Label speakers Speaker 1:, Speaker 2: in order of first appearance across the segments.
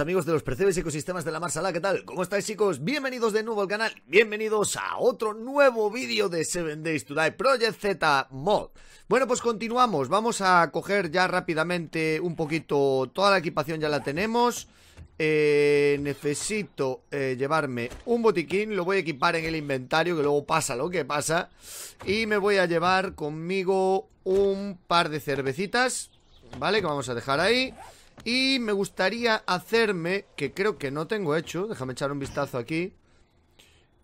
Speaker 1: amigos de los percebes ecosistemas de la Marsala, ¿qué tal? ¿Cómo estáis, chicos? Bienvenidos de nuevo al canal, bienvenidos a otro nuevo vídeo de 7 Days to Die Project Z Mod. Bueno, pues continuamos, vamos a coger ya rápidamente un poquito, toda la equipación ya la tenemos. Eh, necesito eh, llevarme un botiquín, lo voy a equipar en el inventario, que luego pasa lo que pasa. Y me voy a llevar conmigo un par de cervecitas, ¿vale? Que vamos a dejar ahí. Y me gustaría hacerme, que creo que no tengo hecho, déjame echar un vistazo aquí.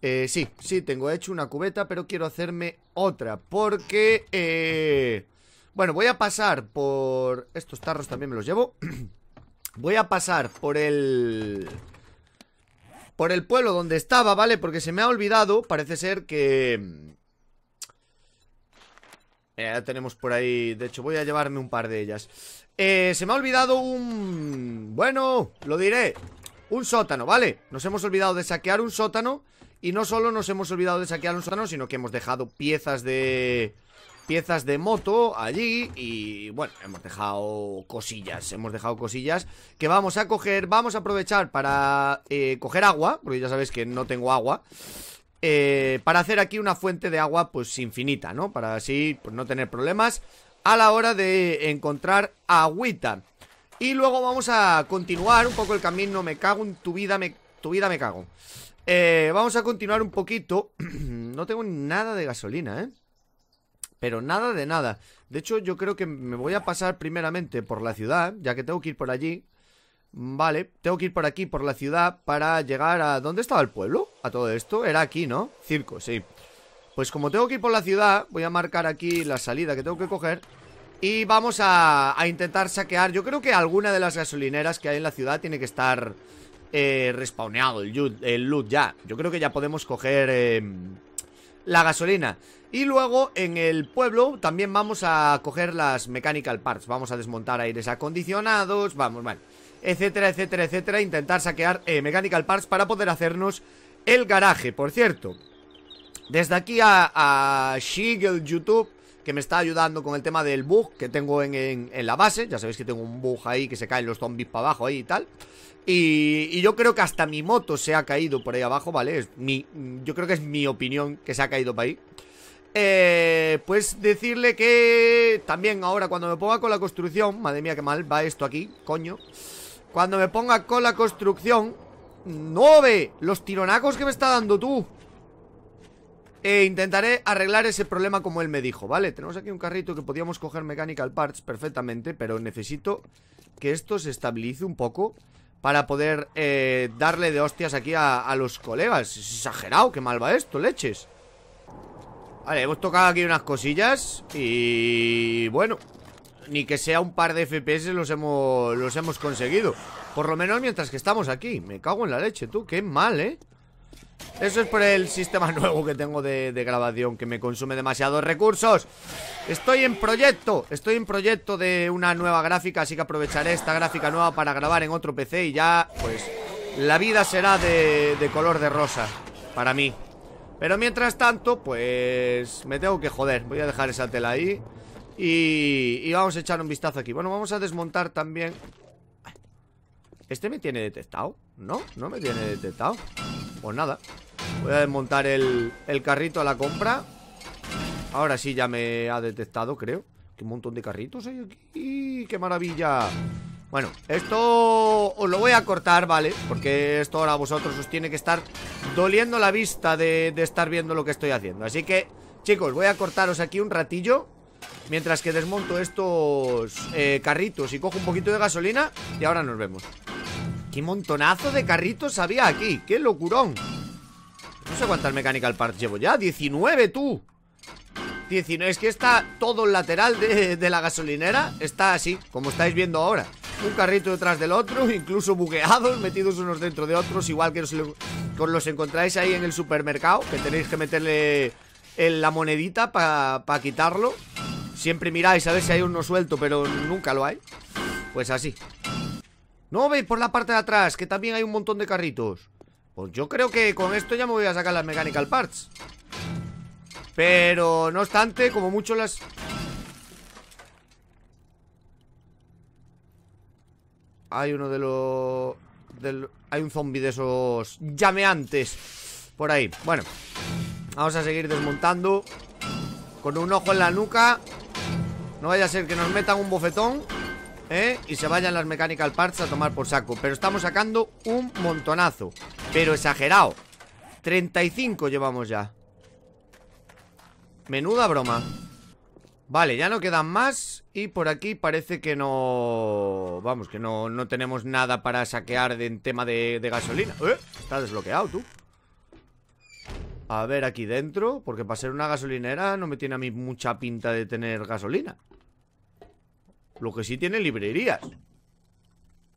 Speaker 1: Eh, sí, sí, tengo hecho una cubeta, pero quiero hacerme otra, porque... Eh, bueno, voy a pasar por... Estos tarros también me los llevo. voy a pasar por el... Por el pueblo donde estaba, ¿vale? Porque se me ha olvidado, parece ser que... Mm, eh, ya tenemos por ahí... De hecho, voy a llevarme un par de ellas. Eh, se me ha olvidado un... Bueno, lo diré Un sótano, ¿vale? Nos hemos olvidado de saquear un sótano Y no solo nos hemos olvidado de saquear un sótano Sino que hemos dejado piezas de... Piezas de moto allí Y bueno, hemos dejado cosillas Hemos dejado cosillas que vamos a coger Vamos a aprovechar para eh, coger agua Porque ya sabéis que no tengo agua eh, para hacer aquí una fuente de agua pues infinita, ¿no? Para así pues, no tener problemas a la hora de encontrar agüita. Y luego vamos a continuar un poco el camino. Me cago en tu vida, me, tu vida me cago. Eh, vamos a continuar un poquito. no tengo nada de gasolina, ¿eh? Pero nada de nada. De hecho, yo creo que me voy a pasar primeramente por la ciudad, ya que tengo que ir por allí. Vale, tengo que ir por aquí, por la ciudad, para llegar a... ¿Dónde estaba el pueblo? A todo esto. Era aquí, ¿no? Circo, sí. Pues como tengo que ir por la ciudad, voy a marcar aquí la salida que tengo que coger. Y vamos a, intentar saquear. Yo creo que alguna de las gasolineras que hay en la ciudad tiene que estar eh, el loot, ya. Yo creo que ya podemos coger em, la gasolina. Y luego en el pueblo también vamos a coger las mechanical parts. Vamos a desmontar aires acondicionados, vamos, vale. Etcétera, etcétera, etcétera. Intentar saquear eh, mechanical parts para poder hacernos el garaje. Por cierto, desde aquí a, Shigel YouTube que me está ayudando con el tema del bug que tengo en, la base. Ya sabéis que tengo un bug ahí que se caen los zombies para abajo ahí y tal. Y, yo creo que hasta mi moto se ha caído por ahí abajo, ¿vale? Es mi, yo creo que es mi opinión que se ha caído para ahí. Eh, pues decirle que también ahora cuando me ponga con la construcción, madre mía qué mal va esto aquí, coño. Cuando me ponga con la construcción, no ve los tironacos que me está dando tú. E intentaré arreglar ese problema como él me dijo, ¿vale? Tenemos aquí un carrito que podíamos coger Mechanical Parts perfectamente Pero necesito que esto se estabilice un poco Para poder eh, darle de hostias aquí a, los colegas Es exagerado, qué mal va esto, leches Vale, hemos tocado aquí unas cosillas Y... bueno Ni que sea un par de FPS los hemos, los hemos conseguido Por lo menos mientras que estamos aquí Me cago en la leche, tú, qué mal, ¿eh? Eso es por el sistema nuevo que tengo de, grabación Que me consume demasiados recursos Estoy en proyecto Estoy en proyecto de una nueva gráfica Así que aprovecharé esta gráfica nueva para grabar en otro PC Y ya, pues, la vida será de, color de rosa Para mí Pero mientras tanto, pues, me tengo que joder Voy a dejar esa tela ahí y, y vamos a echar un vistazo aquí Bueno, vamos a desmontar también este me tiene detectado No, no me tiene detectado Pues nada Voy a desmontar el, carrito a la compra Ahora sí ya me ha detectado, creo Qué montón de carritos hay aquí ¡Qué maravilla! Bueno, esto os lo voy a cortar, ¿vale? Porque esto ahora a vosotros os tiene que estar doliendo la vista de, estar viendo lo que estoy haciendo. Así que, chicos, voy a cortaros aquí un ratillo. Mientras que desmonto estos eh, carritos y cojo un poquito de gasolina. Y ahora nos vemos. Qué montonazo de carritos había aquí Qué locurón No sé cuántas Mechanical Parts llevo ya 19 tú 19, es que está todo el lateral de, la gasolinera Está así, como estáis viendo ahora un carrito detrás del otro, incluso bugueados, metidos unos dentro de otros, igual que os, los encontráis ahí en el supermercado, que tenéis que meterle en eh, la monedita para quitarlo. Siempre miráis a ver si hay uno suelto, pero nunca lo hay. Pues así. No, veis por la parte de atrás, que también hay un montón de carritos Pues yo creo que con esto ya me voy a sacar las mechanical parts Pero, no obstante, como mucho las... Hay uno de los... Hay un zombie de esos llameantes Por ahí, bueno Vamos a seguir desmontando Con un ojo en la nuca No vaya a ser que nos metan un bofetón ¿eh? Y se vayan las Mechanical Parts a tomar por saco Pero estamos sacando un montonazo Pero exagerado 35 llevamos ya Menuda broma Vale, ya no quedan más Y por aquí parece que no... Vamos, que no, no tenemos nada para saquear de, en tema de, gasolina ¿Eh? Está desbloqueado, tú A ver aquí dentro Porque para ser una gasolinera no me tiene a mí mucha pinta de tener gasolina lo que sí tiene librerías.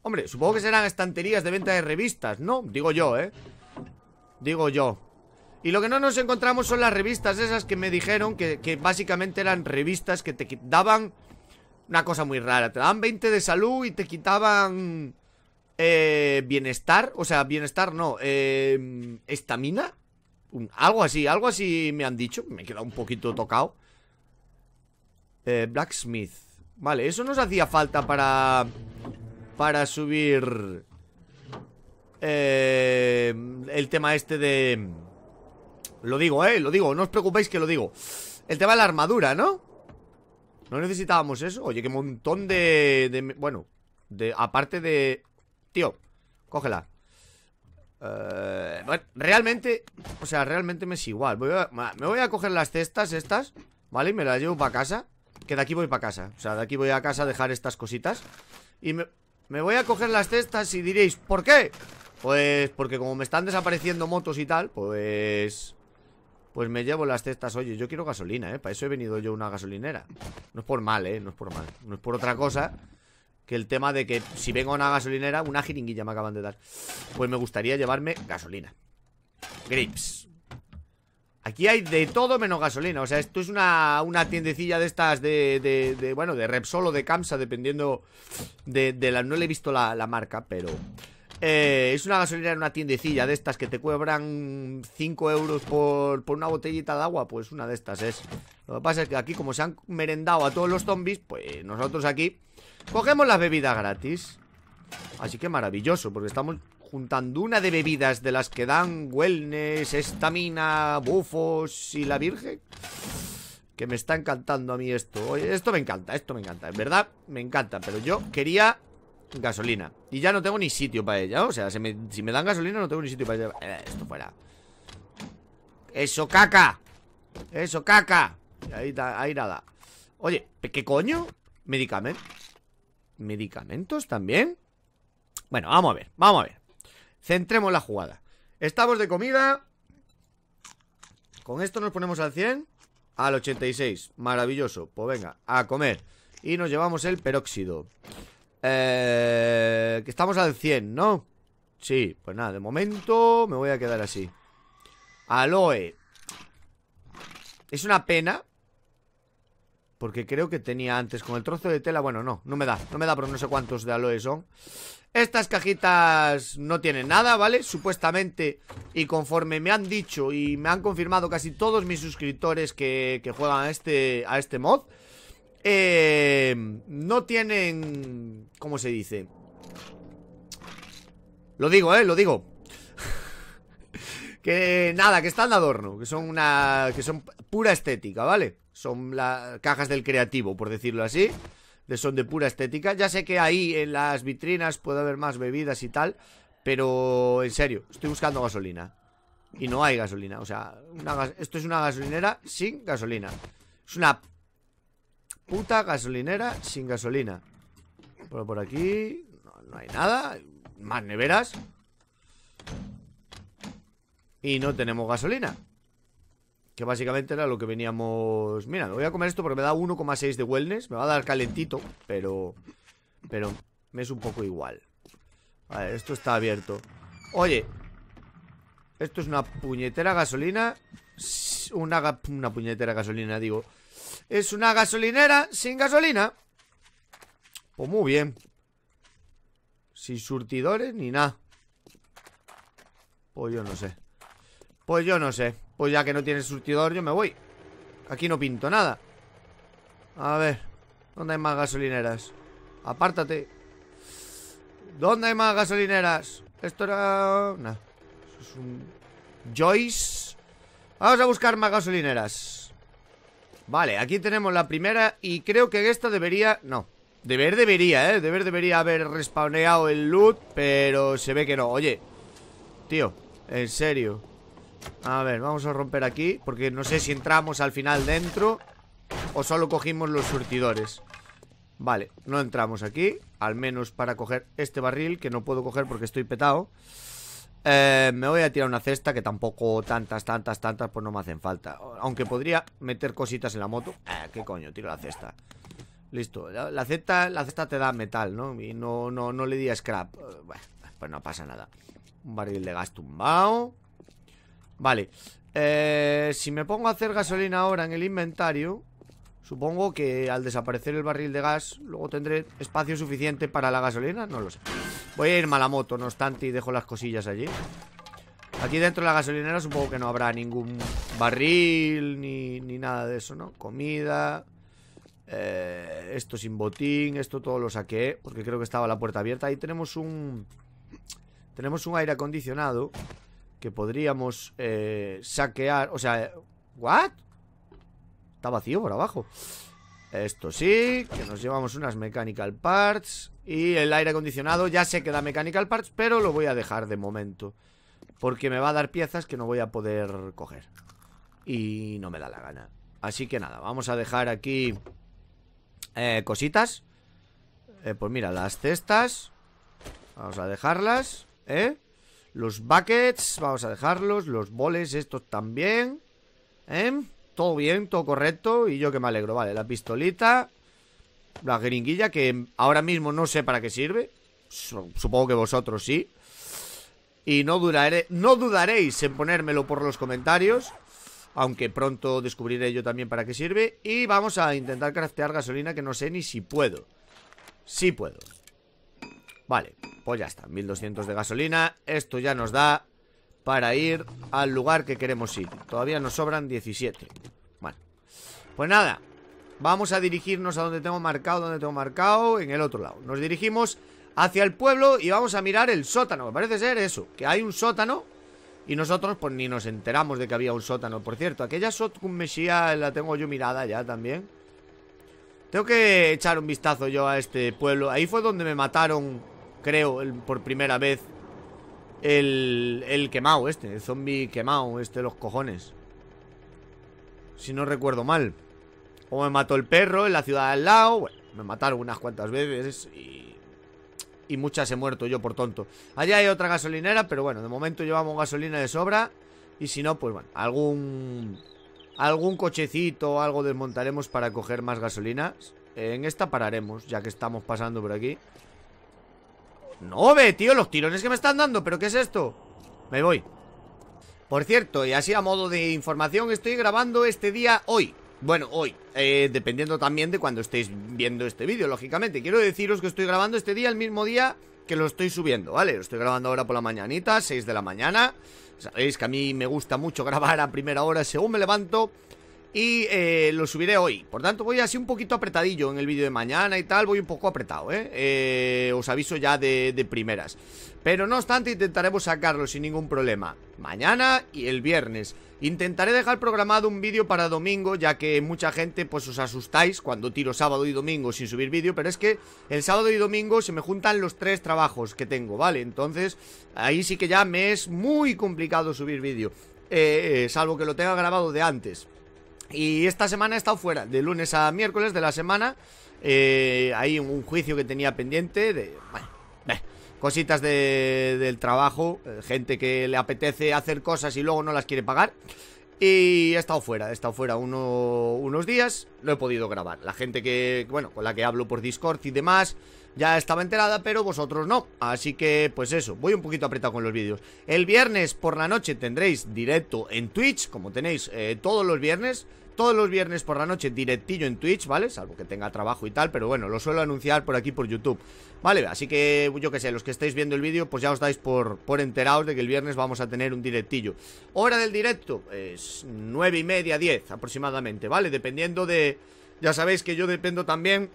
Speaker 1: Hombre, supongo que serán estanterías de venta de revistas, ¿no? Digo yo, ¿eh? Digo yo. Y lo que no nos encontramos son las revistas esas que me dijeron que, básicamente eran revistas que te daban una cosa muy rara. Te daban 20 de salud y te quitaban eh, bienestar. O sea, bienestar no. Eh, estamina. algo así, algo así me han dicho. Me he quedado un poquito tocado. Eh, blacksmith. Vale, eso nos hacía falta para... Para subir... Eh, el tema este de... Lo digo, eh, lo digo, no os preocupéis que lo digo El tema de la armadura, ¿no? No necesitábamos eso Oye, qué montón de... bueno, de aparte de... Tío, cógela eh, realmente O sea, realmente me es igual Me voy a coger las cestas estas ¿Vale? Y me las llevo para casa que de aquí voy para casa O sea, de aquí voy a casa a dejar estas cositas Y me, me voy a coger las cestas y diréis ¿Por qué? Pues porque como me están desapareciendo motos y tal Pues... Pues me llevo las cestas Oye, yo quiero gasolina, ¿eh? Para eso he venido yo a una gasolinera No es por mal, ¿eh? No es por mal No es por otra cosa que el tema de que si vengo a una gasolinera, una jeringuilla me acaban de dar. Pues me gustaría llevarme gasolina. Grips. Aquí hay de todo menos gasolina O sea, esto es una, una tiendecilla de estas de, de, Bueno, de Repsol o de Camsa Dependiendo de, la... No le he visto la, marca, pero... Eh, es una gasolina en una tiendecilla de estas que te cobran 5 euros por, por, una botellita de agua. Pues una de estas es. Lo que pasa es que aquí, como se han merendado a todos los zombies, pues nosotros aquí cogemos las bebidas gratis. Así que maravilloso, porque estamos juntando una de bebidas de las que dan wellness, estamina, bufos y la virgen. Que me está encantando a mí esto. esto me encanta, esto me encanta. En verdad, me encanta, pero yo quería gasolina. Y ya no tengo ni sitio para ella. O sea, si me, dan gasolina no tengo ni sitio para ella. Eh, esto fuera. Eso, caca. Eso, caca. Ahí, ahí nada. Oye, ¿qué coño? Medicamentos. ¿Medicamentos también? Bueno, vamos a ver, vamos a ver. Centremos la jugada. Estamos de comida. Con esto nos ponemos al 100. Al 86. Maravilloso. Pues venga, a comer. Y nos llevamos el peróxido. Eh, que estamos al 100, ¿no? Sí, pues nada, de momento me voy a quedar así. Aloe. Es una pena porque creo que tenía antes con el trozo de tela Bueno, no, no me da, no me da por no sé cuántos de aloe son Estas cajitas no tienen nada, ¿vale? Supuestamente Y conforme me han dicho y me han confirmado casi todos mis suscriptores que, juegan a este, a este mod eh, No tienen... ¿Cómo se dice? Lo digo, ¿eh? Lo digo Que nada, que están de adorno Que son una... que son pura estética, ¿vale? Son las cajas del creativo, por decirlo así de son de pura estética. Ya sé que ahí en las vitrinas puede haber más bebidas y tal, pero en serio, estoy buscando gasolina. Y no hay gasolina, o sea, esto es una gasolinera sin gasolina. Es una puta gasolinera sin gasolina. Por, por aquí no hay nada, más neveras. Y no tenemos gasolina que básicamente era lo que veníamos... Mira, me voy a comer esto porque me da 1,6 de wellness, me va a dar calentito, pero... Pero me es un poco igual. A ver, esto está abierto. Oye, esto es una puñetera gasolina. Una, una puñetera gasolina, digo. Es una gasolinera sin gasolina. Pues muy bien. Sin surtidores ni nada. Pues yo no sé. Pues yo no sé. Pues ya que no tiene surtidor yo me voy Aquí no pinto nada A ver ¿Dónde hay más gasolineras? Apártate ¿Dónde hay más gasolineras? Esto era... Eso es un... Joyce Vamos a buscar más gasolineras Vale, aquí tenemos la primera Y creo que esta debería... No Deber debería, ¿eh? Deber debería haber respawneado el loot Pero se ve que no Oye Tío, en serio a ver, vamos a romper aquí Porque no sé si entramos al final dentro O solo cogimos los surtidores Vale, no entramos aquí Al menos para coger este barril Que no puedo coger porque estoy petado eh, Me voy a tirar una cesta Que tampoco tantas, tantas, tantas Pues no me hacen falta Aunque podría meter cositas en la moto eh, ¿Qué coño? Tiro la cesta Listo, la, cesta, la cesta te da metal, ¿no? Y no, no, no le di a scrap eh, pues no pasa nada Un barril de gas tumbado Vale eh, Si me pongo a hacer gasolina ahora en el inventario Supongo que al desaparecer el barril de gas Luego tendré espacio suficiente para la gasolina No lo sé Voy a irme a la moto, no obstante, y dejo las cosillas allí Aquí dentro de la gasolinera supongo que no habrá ningún barril ni, nada de eso, ¿no? Comida eh, Esto sin botín Esto todo lo saqué Porque creo que estaba la puerta abierta Ahí tenemos un... Tenemos un aire acondicionado que podríamos eh, saquear. O sea, ¿what? Está vacío por abajo. Esto sí, que nos llevamos unas mechanical parts Y el aire acondicionado ya sé que da mechanical parts Pero lo voy a dejar de momento Porque me va a dar piezas que no voy a poder coger Y no me da la gana Así que nada, vamos a dejar aquí eh, Cositas eh, Pues mira, las cestas Vamos a dejarlas ¿Eh? Los buckets, vamos a dejarlos. Los boles, estos también. ¿Eh? Todo bien, todo correcto. Y yo que me alegro. Vale, la pistolita. La jeringuilla, que ahora mismo no sé para qué sirve. Supongo que vosotros sí. Y no, duraré, no dudaréis en ponérmelo por los comentarios. Aunque pronto descubriré yo también para qué sirve. Y vamos a intentar craftear gasolina que no sé ni si puedo. Sí puedo. Vale, pues ya está, 1200 de gasolina Esto ya nos da para ir al lugar que queremos ir Todavía nos sobran 17 Bueno, pues nada Vamos a dirigirnos a donde tengo marcado Donde tengo marcado, en el otro lado Nos dirigimos hacia el pueblo y vamos a mirar el sótano, parece ser eso Que hay un sótano y nosotros pues ni nos enteramos de que había un sótano Por cierto, aquella Meshia la tengo yo mirada ya también Tengo que echar un vistazo yo a este pueblo Ahí fue donde me mataron creo, por primera vez el, el quemado este, el zombie quemado este de los cojones. Si no recuerdo mal. O me mató el perro en la ciudad al lado. Bueno, me mataron unas cuantas veces y, muchas he muerto yo por tonto. Allá hay otra gasolinera, pero bueno, de momento llevamos gasolina de sobra. Y si no, pues bueno, algún, algún cochecito o algo desmontaremos para coger más gasolinas. En esta pararemos, ya que estamos pasando por aquí. No ve, tío, los tirones que me están dando ¿Pero qué es esto? Me voy Por cierto, y así a modo de información Estoy grabando este día hoy bueno, hoy, eh, dependiendo también de cuando estéis viendo este vídeo, lógicamente Quiero deciros que estoy grabando este día el mismo día que lo estoy subiendo, ¿vale? Lo estoy grabando ahora por la mañanita, 6 de la mañana Sabéis que a mí me gusta mucho grabar a primera hora según me levanto y eh, lo subiré hoy. Por tanto, voy así un poquito apretadillo en el vídeo de mañana y tal, voy un poco apretado, ¿eh? eh os aviso ya de, primeras. Pero no obstante, intentaremos sacarlo sin ningún problema. Mañana y el viernes. Intentaré dejar programado un vídeo para domingo, ya que mucha gente pues os asustáis cuando tiro sábado y domingo sin subir vídeo, pero es que el sábado y domingo se me juntan los tres trabajos que tengo, ¿vale? Entonces, ahí sí que ya me es muy complicado subir vídeo, eh, salvo que lo tenga grabado de antes. Y esta semana he estado fuera, de lunes a miércoles de la semana. Eh, hay un juicio que tenía pendiente de... Eh, cositas de, del trabajo, eh, gente que le apetece hacer cosas y luego no las quiere pagar. Y he estado fuera, he estado fuera unos días, no he podido grabar. La gente que, bueno, con la que hablo por Discord y demás, ya estaba enterada, pero vosotros no. Así que, pues eso, voy un poquito apretado con los vídeos. El viernes por la noche tendréis directo en Twitch, como tenéis eh, todos los viernes. Todos los viernes por la noche directillo en Twitch, ¿vale? Salvo que tenga trabajo y tal, pero bueno, lo suelo anunciar por aquí por YouTube, ¿vale? Así que, yo que sé, los que estáis viendo el vídeo, pues ya os dais por, por enterados de que el viernes vamos a tener un directillo. Hora del directo, es nueve y media, diez aproximadamente, ¿vale? Dependiendo de... Ya sabéis que yo dependo también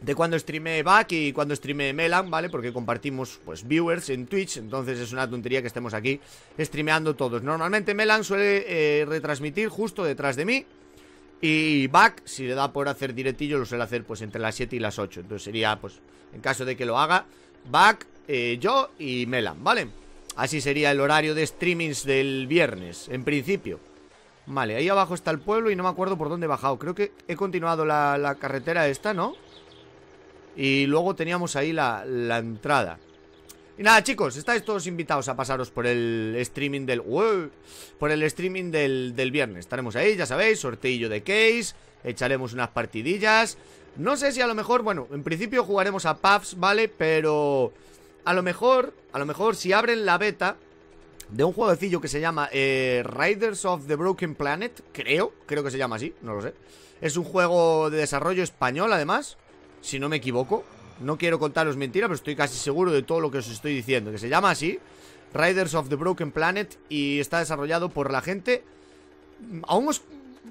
Speaker 1: de cuando streame Back y cuando streame Melan, ¿vale? Porque compartimos, pues, viewers en Twitch, entonces es una tontería que estemos aquí streameando todos. Normalmente Melan suele eh, retransmitir justo detrás de mí y Back, si le da por hacer directillo, lo suele hacer, pues, entre las 7 y las 8. Entonces sería, pues, en caso de que lo haga, Back, eh, yo y Melan, ¿vale? Así sería el horario de streamings del viernes, en principio. Vale, ahí abajo está el pueblo y no me acuerdo por dónde he bajado. Creo que he continuado la, carretera esta, ¿no? no y luego teníamos ahí la, entrada. Y nada, chicos, estáis todos invitados a pasaros por el streaming del... por el streaming del, viernes. Estaremos ahí, ya sabéis, sorteillo de case, echaremos unas partidillas. No sé si a lo mejor, bueno, en principio jugaremos a Puffs, ¿vale? Pero a lo mejor, a lo mejor si abren la beta de un jueguecillo que se llama eh, Riders of the Broken Planet, creo, creo que se llama así, no lo sé. Es un juego de desarrollo español, además si no me equivoco. No quiero contaros mentiras, pero estoy casi seguro de todo lo que os estoy diciendo. Que se llama así, Riders of the Broken Planet, y está desarrollado por la gente... Aún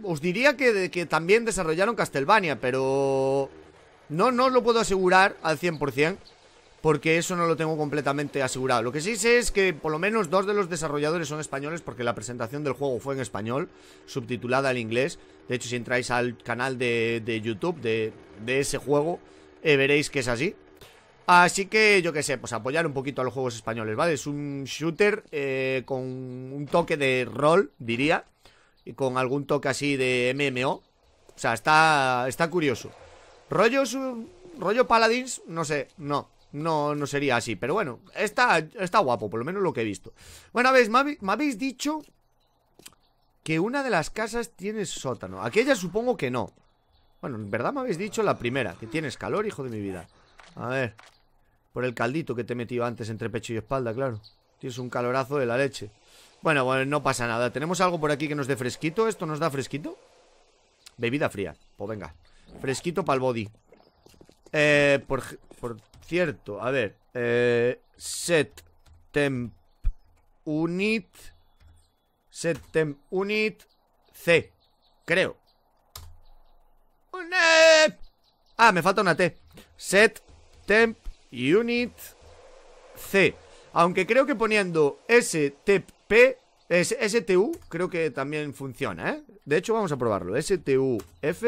Speaker 1: os, diría que, también desarrollaron Castlevania, pero... No, no os lo puedo asegurar al 100% porque eso no lo tengo completamente asegurado. Lo que sí sé es que por lo menos dos de los desarrolladores son españoles porque la presentación del juego fue en español, subtitulada al inglés. De hecho, si entráis al canal de, YouTube de, ese juego, eh, veréis que es así. Así que yo qué sé, pues apoyar un poquito a los juegos españoles, ¿vale? Es un shooter eh, con un toque de rol, diría, y con algún toque así de MMO. O sea, está, está curioso. Rollo, rollo Paladins, no sé, no no, no sería así. Pero bueno, está, está guapo, por lo menos lo que he visto. Bueno, a me habéis dicho que una de las casas tiene sótano. Aquella supongo que no. Bueno, en verdad me habéis dicho la primera, que tienes calor, hijo de mi vida. A ver, por el caldito que te he metido antes entre pecho y espalda, claro. Tienes un calorazo de la leche. Bueno, bueno, no pasa nada. Tenemos algo por aquí que nos dé fresquito. ¿Esto nos da fresquito? Bebida fría. Pues venga. Fresquito para el body. Eh, por, cierto, a ver. Eh, set temp unit. Set temp unit C. Creo. E. Ah, me falta una T. Set temp unit C. Aunque creo que poniendo STP, STU, creo que también funciona, ¿eh? De hecho, vamos a probarlo. STUF.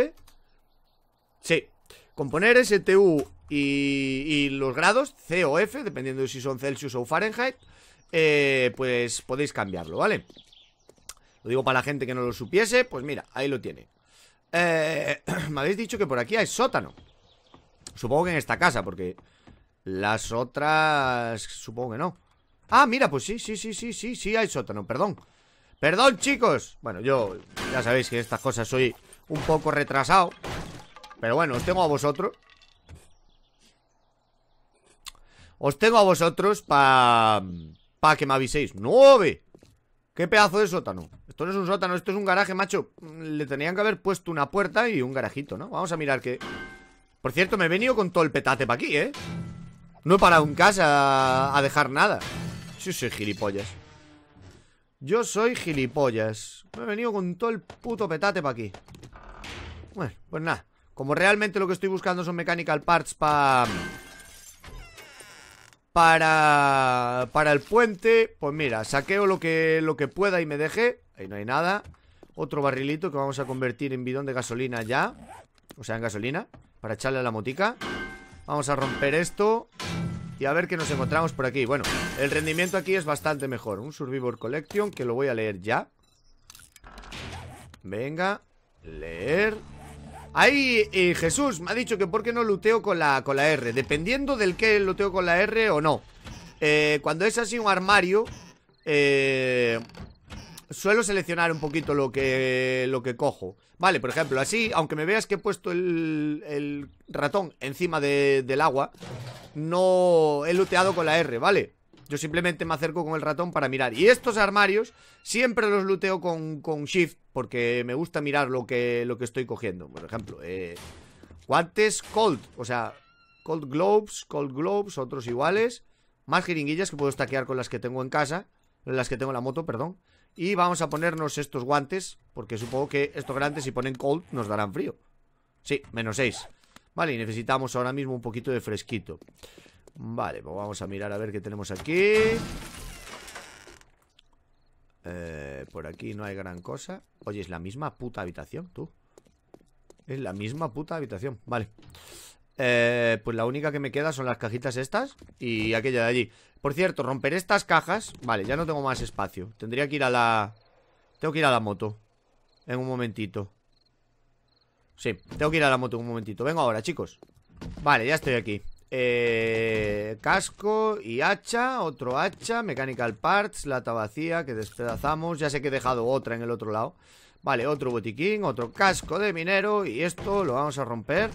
Speaker 1: Sí, poner STU y, y los grados, C o F, dependiendo de si son Celsius o Fahrenheit, eh, pues podéis cambiarlo, ¿vale? Lo digo para la gente que no lo supiese, pues mira, ahí lo tiene. Eh, me habéis dicho que por aquí hay sótano. Supongo que en esta casa, porque las otras... Supongo que no. Ah, mira, pues sí, sí, sí, sí, sí, sí hay sótano, perdón. Perdón, chicos. Bueno, yo ya sabéis que estas cosas soy un poco retrasado. Pero bueno, os tengo a vosotros Os tengo a vosotros para pa que me aviséis ¡Nueve! ¡Qué pedazo de sótano! Esto no es un sótano, esto es un garaje, macho Le tenían que haber puesto una puerta y un garajito, ¿no? Vamos a mirar que... Por cierto, me he venido con todo el petate para aquí, ¿eh? No he parado en casa a dejar nada Yo soy gilipollas Yo soy gilipollas Me he venido con todo el puto petate para aquí Bueno, pues nada como realmente lo que estoy buscando son mechanical parts para... Para... Para el puente, pues mira, saqueo lo que, lo que pueda y me deje Ahí no hay nada. Otro barrilito que vamos a convertir en bidón de gasolina ya. O sea, en gasolina. Para echarle a la motica. Vamos a romper esto. Y a ver qué nos encontramos por aquí. Bueno, el rendimiento aquí es bastante mejor. Un Survivor Collection que lo voy a leer ya. Venga, leer. Ahí eh, Jesús me ha dicho que por qué no luteo con la, con la R. Dependiendo del que luteo con la R o no. Eh, cuando es así un armario, eh, suelo seleccionar un poquito lo que, lo que cojo. Vale, por ejemplo, así, aunque me veas que he puesto el, ratón encima del agua, no he looteado con la R, ¿vale? Yo simplemente me acerco con el ratón para mirar. Y estos armarios siempre los luteo con, con Shift porque me gusta mirar lo que, lo que estoy cogiendo. Por ejemplo, eh, guantes cold, o sea, cold globes, cold globes, otros iguales. Más jeringuillas que puedo estaquear con las que tengo en casa, las que tengo en la moto, perdón. Y vamos a ponernos estos guantes, porque supongo que estos grandes si ponen cold nos darán frío. Sí, menos 6. Vale, y necesitamos ahora mismo un poquito de fresquito. Vale, pues vamos a mirar a ver qué tenemos aquí. Eh, por aquí no hay gran cosa. Oye, es la misma puta habitación, tú. Es la misma puta habitación. Vale. Eh, pues la única que me queda son las cajitas estas y aquella de allí. Por cierto, romper estas cajas. Vale, ya no tengo más espacio. Tendría que ir a la... Tengo que ir a la moto. En un momentito. Sí, tengo que ir a la moto en un momentito. Vengo ahora, chicos. Vale, ya estoy aquí. Eh, casco y hacha, otro hacha, mechanical parts, lata vacía que despedazamos. Ya sé que he dejado otra en el otro lado. Vale, otro botiquín, otro casco de minero y esto lo vamos a romper.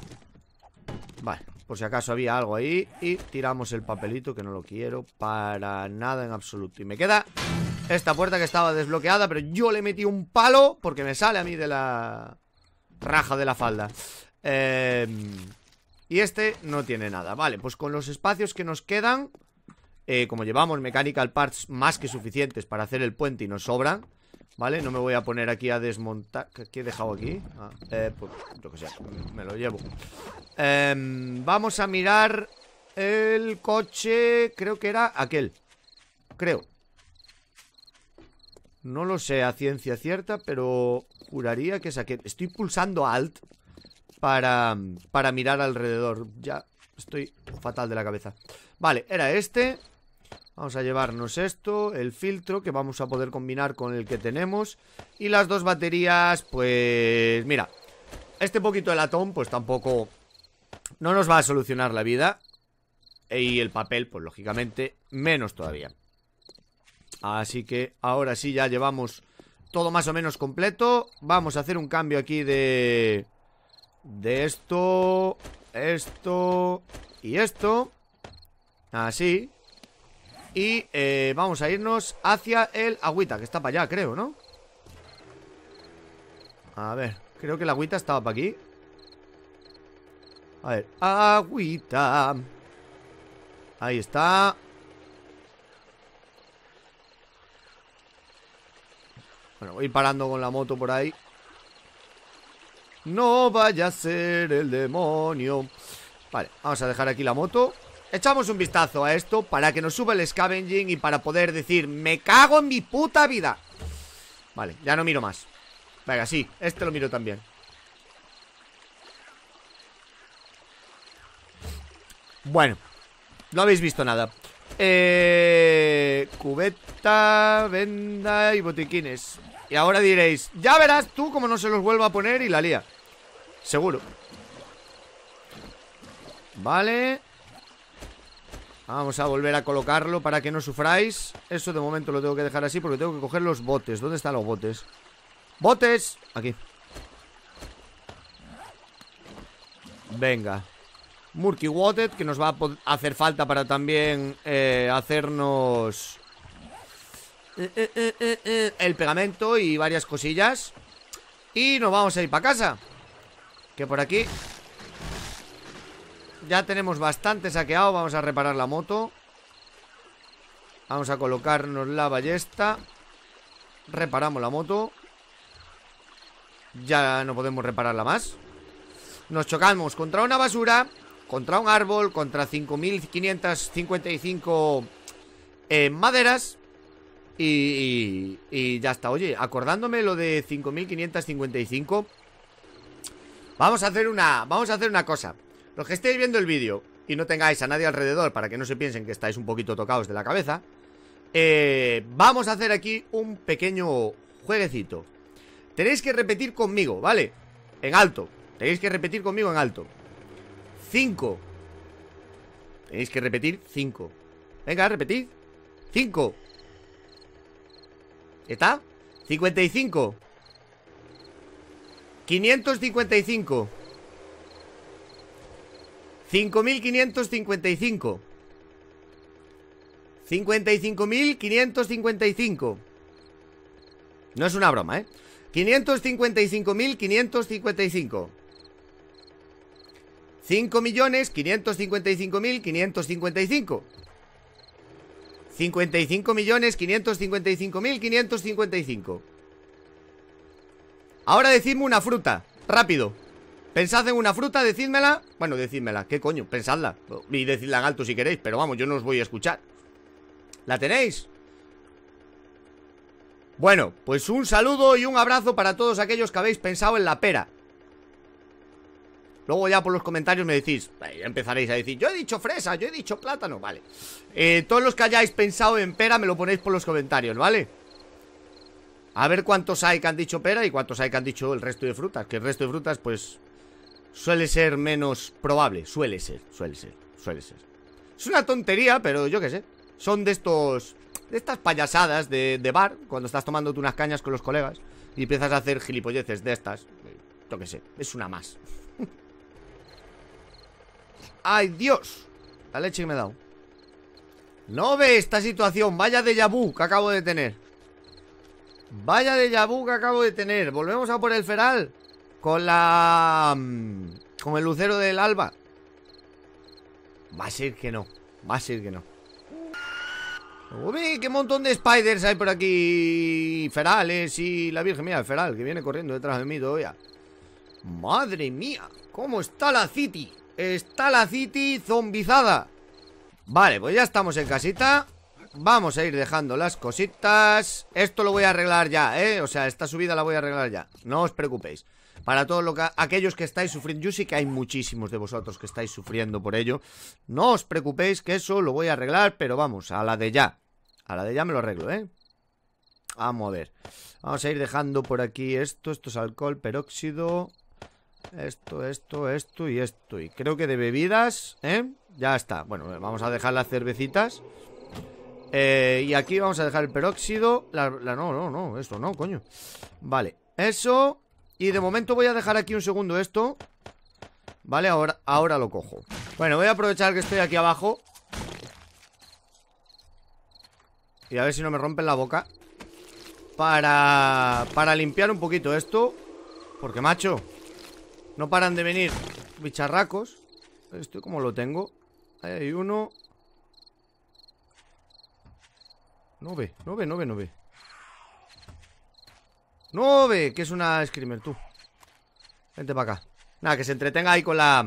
Speaker 1: Vale, por si acaso había algo ahí y tiramos el papelito que no lo quiero para nada en absoluto. Y me queda esta puerta que estaba desbloqueada, pero yo le metí un palo porque me sale a mí de la raja de la falda. Eh... Y este no tiene nada Vale, pues con los espacios que nos quedan eh, Como llevamos mechanical parts más que suficientes para hacer el puente y nos sobran Vale, no me voy a poner aquí a desmontar ¿Qué he dejado aquí? Ah, eh, pues, lo que sea, me lo llevo em, Vamos a mirar el coche Creo que era aquel Creo No lo sé a ciencia cierta Pero juraría que es aquel Estoy pulsando alt para, mirar alrededor. Ya estoy fatal de la cabeza. Vale, era este. Vamos a llevarnos esto, el filtro que vamos a poder combinar con el que tenemos Y las dos baterías, pues mira Este poquito de latón pues tampoco no nos va a solucionar la vida e, Y el papel pues lógicamente menos todavía Así que ahora sí ya llevamos todo más o menos completo Vamos a hacer un cambio aquí de de esto, esto y esto. Así. Y eh, vamos a irnos hacia el agüita, que está para allá, creo, ¿no? A ver, creo que el agüita estaba para aquí. A ver, agüita. Ahí está. Bueno, voy parando con la moto por ahí no vaya a ser el demonio Vale, vamos a dejar aquí la moto Echamos un vistazo a esto para que nos suba el scavenging y para poder decir ¡Me cago en mi puta vida! Vale, ya no miro más Venga, sí, este lo miro también Bueno, no habéis visto nada eh, Cubeta, venda y botiquines Y ahora diréis Ya verás tú cómo no se los vuelvo a poner y la lía Seguro Vale Vamos a volver a colocarlo para que no sufráis Eso de momento lo tengo que dejar así porque tengo que coger los botes ¿Dónde están los botes? ¡Botes! Aquí Venga Murky Water que nos va a hacer falta para también eh, hacernos eh, eh, el pegamento y varias cosillas. Y nos vamos a ir para casa. Que por aquí Ya tenemos bastante saqueado Vamos a reparar la moto Vamos a colocarnos la ballesta Reparamos la moto Ya no podemos repararla más Nos chocamos contra una basura Contra un árbol Contra 5.555 eh, maderas y, y, y, ya está Oye, acordándome lo de 5.555 Vamos a hacer una, vamos a hacer una cosa. Los que estéis viendo el vídeo y no tengáis a nadie alrededor para que no se piensen que estáis un poquito tocados de la cabeza, eh, vamos a hacer aquí un pequeño jueguecito. Tenéis que repetir conmigo, ¿vale? En alto. Tenéis que repetir conmigo en alto. Cinco Tenéis que repetir Cinco, Venga, repetid. 5. ¿Está? 55. Quinientos cincuenta y cinco, cinco mil quinientos cincuenta y cinco, cincuenta y cinco mil quinientos cincuenta y cinco, no es una broma, eh. Quinientos cincuenta y cinco mil quinientos cincuenta y cinco, cinco millones, quinientos cincuenta y cinco mil, quinientos cincuenta y cinco, cincuenta y cinco millones, quinientos cincuenta y cinco mil, quinientos cincuenta y cinco. Ahora decidme una fruta, rápido Pensad en una fruta, decídmela Bueno, decídmela, ¿qué coño? Pensadla Y decidla en alto si queréis, pero vamos, yo no os voy a escuchar ¿La tenéis? Bueno, pues un saludo y un abrazo para todos aquellos que habéis pensado en la pera Luego ya por los comentarios me decís, empezaréis a decir, yo he dicho fresa, yo he dicho plátano, vale. Eh, todos los que hayáis pensado en pera me lo ponéis por los comentarios, ¿vale? A ver cuántos hay que han dicho pera y cuántos hay que han dicho el resto de frutas. Que el resto de frutas, pues, suele ser menos probable. Suele ser, suele ser, suele ser. Es una tontería, pero yo qué sé. Son de estos... De estas payasadas de, bar, cuando estás tomándote unas cañas con los colegas y empiezas a hacer gilipolleces de estas. Yo qué sé, es una más. ¡Ay, Dios! La leche que me he dado. No ve esta situación, vaya de vu que acabo de tener. Vaya de Yabu que acabo de tener. Volvemos a por el feral. Con la... Mm, con el lucero del alba. Va a ser que no. Va a ser que no. Uy, qué montón de spiders hay por aquí. Ferales y la Virgen mía, el feral, que viene corriendo detrás de mí todavía. Madre mía, ¿cómo está la City? Está la City zombizada. Vale, pues ya estamos en casita. Vamos a ir dejando las cositas Esto lo voy a arreglar ya, ¿eh? O sea, esta subida la voy a arreglar ya No os preocupéis Para todos que, aquellos que estáis sufriendo Yo sí que hay muchísimos de vosotros que estáis sufriendo por ello No os preocupéis que eso lo voy a arreglar Pero vamos, a la de ya A la de ya me lo arreglo, ¿eh? Vamos a ver Vamos a ir dejando por aquí esto Esto es alcohol, peróxido Esto, esto, esto y esto Y creo que de bebidas, ¿eh? Ya está Bueno, vamos a dejar las cervecitas eh, y aquí vamos a dejar el peróxido. no, no, no, esto no, coño. Vale, eso. Y de momento voy a dejar aquí un segundo esto. Vale, ahora, ahora lo cojo. Bueno, voy a aprovechar que estoy aquí abajo. Y a ver si no me rompen la boca. Para, para limpiar un poquito esto. Porque, macho, no paran de venir bicharracos. Esto como lo tengo. Ahí hay uno. No ve, no ve, no ve, no ve. No ve, que es una screamer, tú. Vente para acá. Nada, que se entretenga ahí con la...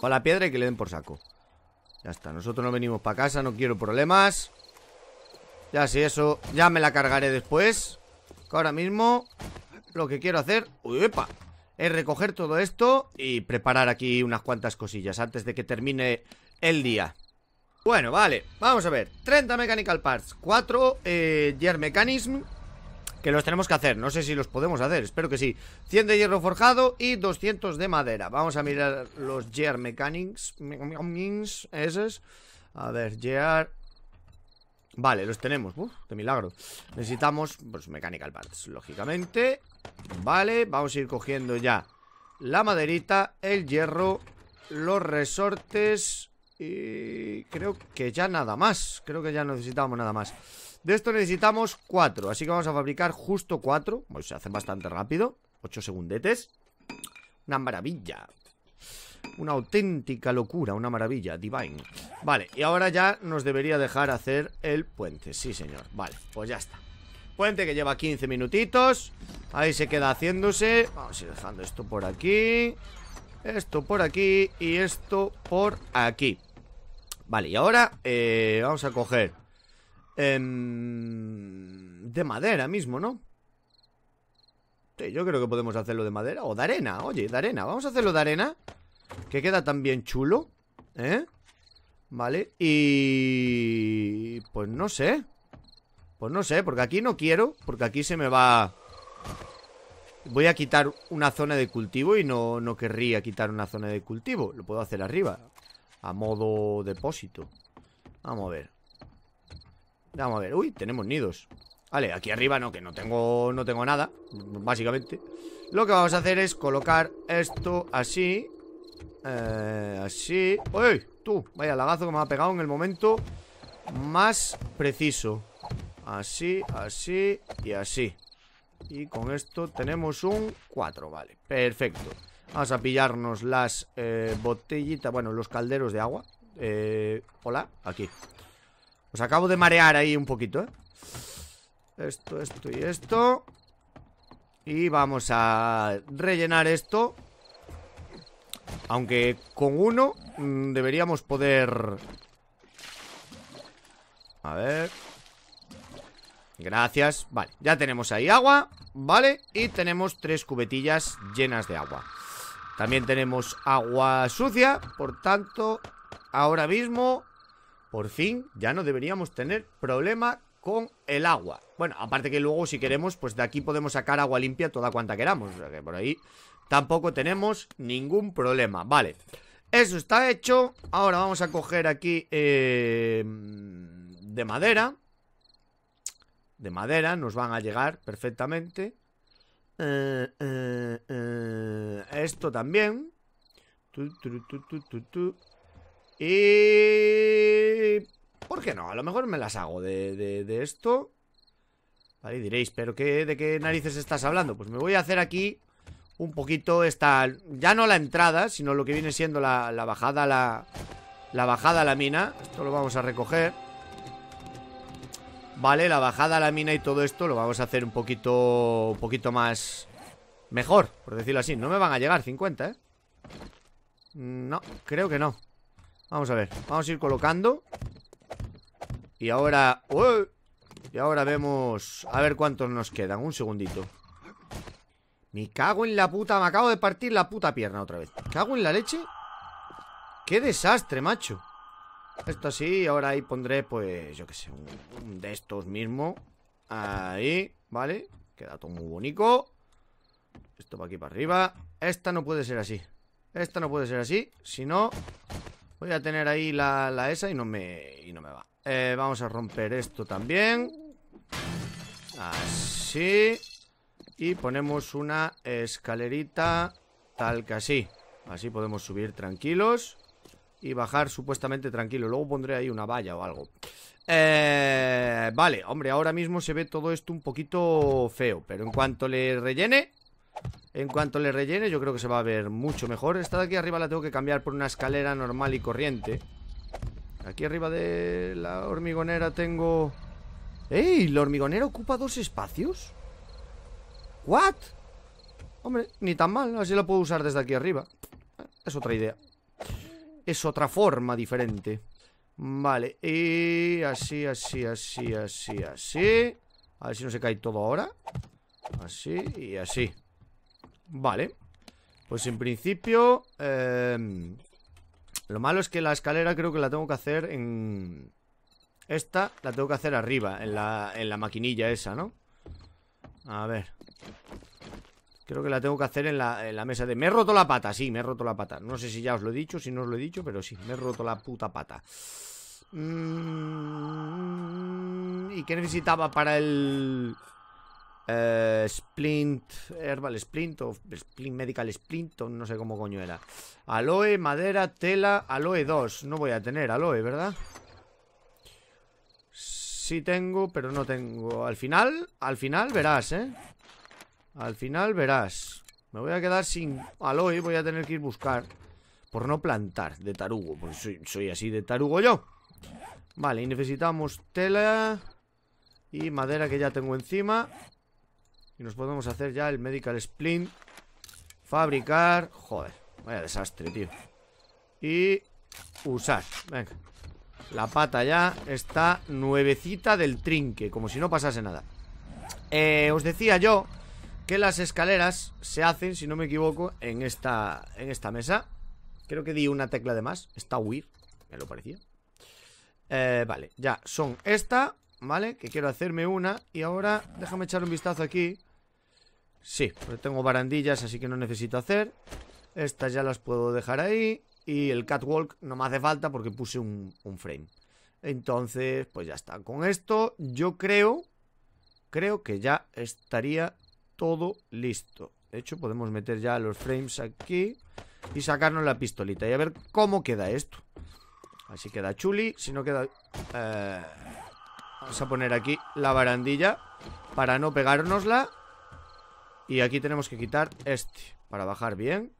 Speaker 1: Con la piedra y que le den por saco. Ya está, nosotros no venimos para casa, no quiero problemas. Ya sí eso, ya me la cargaré después. Que ahora mismo lo que quiero hacer... Uy, es recoger todo esto y preparar aquí unas cuantas cosillas antes de que termine el día. Bueno, vale, vamos a ver 30 mechanical parts, 4 gear eh, mechanism Que los tenemos que hacer, no sé si los podemos hacer, espero que sí 100 de hierro forjado y 200 de madera Vamos a mirar los gear mechanics Esos A ver, gear Vale, los tenemos, Uff, de milagro Necesitamos, pues, mechanical parts, lógicamente Vale, vamos a ir cogiendo ya La maderita, el hierro Los resortes y eh, creo que ya nada más Creo que ya necesitamos nada más De esto necesitamos cuatro Así que vamos a fabricar justo cuatro pues Se hacen bastante rápido Ocho segundetes Una maravilla Una auténtica locura Una maravilla Divine Vale, y ahora ya nos debería dejar hacer el puente Sí, señor Vale, pues ya está Puente que lleva 15 minutitos Ahí se queda haciéndose Vamos a ir dejando esto por aquí Esto por aquí Y esto por aquí Vale, y ahora eh, vamos a coger... Em, de madera mismo, ¿no? yo creo que podemos hacerlo de madera o de arena. Oye, de arena. Vamos a hacerlo de arena. Que queda también chulo. ¿Eh? Vale. Y... Pues no sé. Pues no sé, porque aquí no quiero. Porque aquí se me va... Voy a quitar una zona de cultivo y no, no querría quitar una zona de cultivo. Lo puedo hacer arriba a modo depósito. Vamos a ver. Vamos a ver. Uy, tenemos nidos. Vale, aquí arriba no, que no tengo, no tengo nada, básicamente. Lo que vamos a hacer es colocar esto así. Eh, así. ¡Uy! Tú, vaya lagazo que me ha pegado en el momento más preciso. Así, así y así. Y con esto tenemos un 4, vale. Perfecto. Vamos a pillarnos las eh, botellitas, bueno, los calderos de agua. Eh, hola, aquí. Os acabo de marear ahí un poquito, ¿eh? Esto, esto y esto. Y vamos a rellenar esto. Aunque con uno mm, deberíamos poder... A ver... Gracias. Vale, ya tenemos ahí agua, ¿vale? Y tenemos tres cubetillas llenas de agua. También tenemos agua sucia, por tanto, ahora mismo, por fin, ya no deberíamos tener problema con el agua. Bueno, aparte que luego si queremos, pues de aquí podemos sacar agua limpia toda cuanta queramos. O sea que por ahí tampoco tenemos ningún problema. Vale, eso está hecho. Ahora vamos a coger aquí eh, de madera. De madera nos van a llegar perfectamente. Eh, eh, eh, esto también. y... ¿Por qué no? A lo mejor me las hago de, esto. diréis, ¿pero qué, de qué narices estás hablando? Pues me voy a hacer aquí un poquito esta... Ya no la entrada, sino lo que viene siendo la, bajada la, la bajada a la mina. Esto lo vamos a recoger. ¿Vale? La bajada a la mina y todo esto lo vamos a hacer un poquito, un poquito más mejor, por decirlo así. No me van a llegar 50, ¿eh? No, creo que no. Vamos a ver, vamos a ir colocando. Y ahora... Y ahora vemos... A ver cuántos nos quedan. Un segundito. Me cago en la puta. Me acabo de partir la puta pierna otra vez. Me cago en la leche. ¡Qué desastre, macho! Esto así, ahora ahí pondré, pues, yo qué sé, un, de estos mismo. Ahí, ¿vale? Queda todo muy bonito. Esto va aquí, para arriba. Esta no puede ser así. Esta no puede ser así. Si no, voy a tener ahí la, la esa y no me, no me va. Eh, vamos a romper esto también. Así. Y ponemos una escalerita tal que así. Así podemos subir tranquilos y bajar supuestamente tranquilo. Luego pondré ahí una valla o algo. Eh, vale, hombre, ahora mismo se ve todo esto un poquito feo, pero en cuanto le rellene, en cuanto le rellene yo creo que se va a ver mucho mejor. Esta de aquí arriba la tengo que cambiar por una escalera normal y corriente. Aquí arriba de la hormigonera tengo... ¡Ey! ¿La hormigonera ocupa dos espacios? ¿What? Hombre, ni tan mal, así la puedo usar desde aquí arriba. Es otra idea es otra forma diferente. Vale, y así, así, así, así, así. A ver si no se cae todo ahora. Así y así. Vale. Pues en principio... Em, lo malo es que la escalera creo que la tengo que hacer en... Esta la tengo que hacer arriba, en la, en la maquinilla esa, ¿no? A ver. Creo que la tengo que hacer en la, mesa de... Me he roto la pata, sí, me he roto la pata. No sé si ya os lo he dicho, si no os lo he dicho, pero sí, me he roto la puta pata. Mm, ¿Y qué necesitaba para el... Eh, splint, Herbal Splint o Splint Medical Splint, o no sé cómo coño era. Aloe, madera, tela, aloe 2. No voy a tener aloe, ¿verdad? Sí tengo, pero no tengo. Al final, al final verás, ¿eh? Al final verás. Me voy a quedar sin al aloe. Voy a tener que ir buscar. Por no plantar de tarugo. Porque soy, así de tarugo yo. Vale, y necesitamos tela. Y madera que ya tengo encima. Y nos podemos hacer ya el medical splint. Fabricar. Joder, vaya desastre, tío. Y usar. Venga. La pata ya está nuevecita del trinque, como si no pasase nada. Eh, os decía yo que las escaleras se hacen, si no me equivoco, en esta, en esta mesa. Creo que di una tecla de más. Está weird, me lo parecía. Eh, vale, ya, son esta, ¿vale? Que quiero hacerme una. Y ahora déjame echar un vistazo aquí. Sí, porque tengo barandillas, así que no necesito hacer. Estas ya las puedo dejar ahí. Y el catwalk no me hace falta porque puse un, un frame. Entonces, pues ya está. Con esto yo creo, creo que ya estaría todo listo. De hecho, podemos meter ya los frames aquí y sacarnos la pistolita y a ver cómo queda esto. Así queda chuli, si no queda... Eh, vamos a poner aquí la barandilla para no pegárnosla. Y aquí tenemos que quitar este para bajar bien.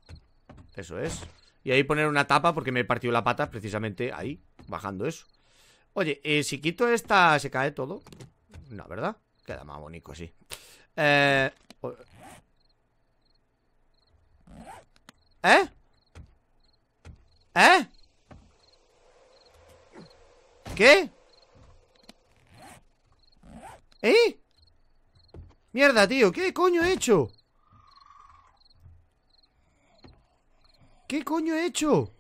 Speaker 1: Eso es. Y ahí poner una tapa porque me he partido la pata precisamente ahí, bajando eso. Oye, si quito esta, ¿se cae todo? No, ¿verdad? Queda más bonito así. Eh, ¿Eh? ¿Eh? ¿Qué? ¿Eh? Mierda, tío, ¿qué coño he hecho? ¿Qué coño he hecho?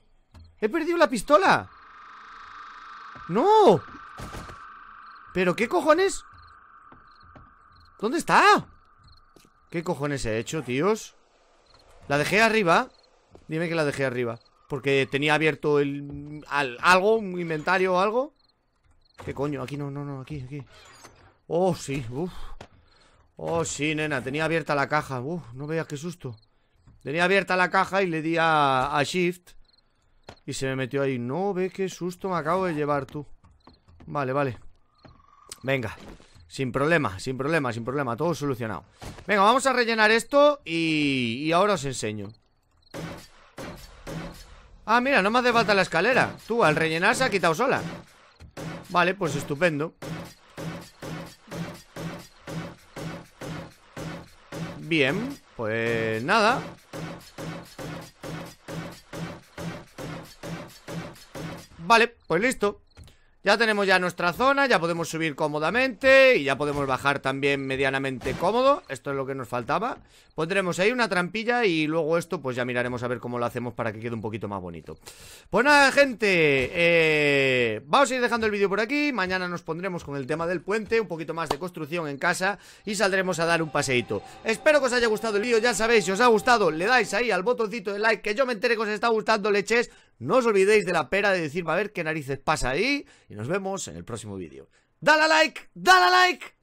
Speaker 1: ¡He perdido la pistola! ¡No! ¿Pero qué cojones? ¿Dónde está? ¿Qué cojones he hecho, tíos? ¿La dejé arriba? Dime que la dejé arriba Porque tenía abierto el... algo, un inventario o algo ¿Qué coño? Aquí no, no, no, aquí, aquí Oh, sí, uff Oh, sí, nena, tenía abierta la caja Uff, no veas qué susto Tenía abierta la caja y le di a Shift Y se me metió ahí No, ve qué susto me acabo de llevar tú Vale, vale Venga sin problema, sin problema, sin problema Todo solucionado Venga, vamos a rellenar esto y, ahora os enseño Ah, mira, no me hace falta la escalera Tú, al rellenar se ha quitado sola Vale, pues estupendo Bien, pues nada Vale, pues listo ya tenemos ya nuestra zona, ya podemos subir cómodamente y ya podemos bajar también medianamente cómodo. Esto es lo que nos faltaba. Pondremos ahí una trampilla y luego esto pues ya miraremos a ver cómo lo hacemos para que quede un poquito más bonito. Pues nada, gente, eh, vamos a ir dejando el vídeo por aquí. Mañana nos pondremos con el tema del puente, un poquito más de construcción en casa y saldremos a dar un paseíto. Espero que os haya gustado el vídeo, ya sabéis, si os ha gustado le dais ahí al botoncito de like que yo me enteré que os está gustando leches. No os olvidéis de la pera de decirme a ver qué narices pasa ahí y nos vemos en el próximo vídeo. ¡Dale like! ¡Dale like!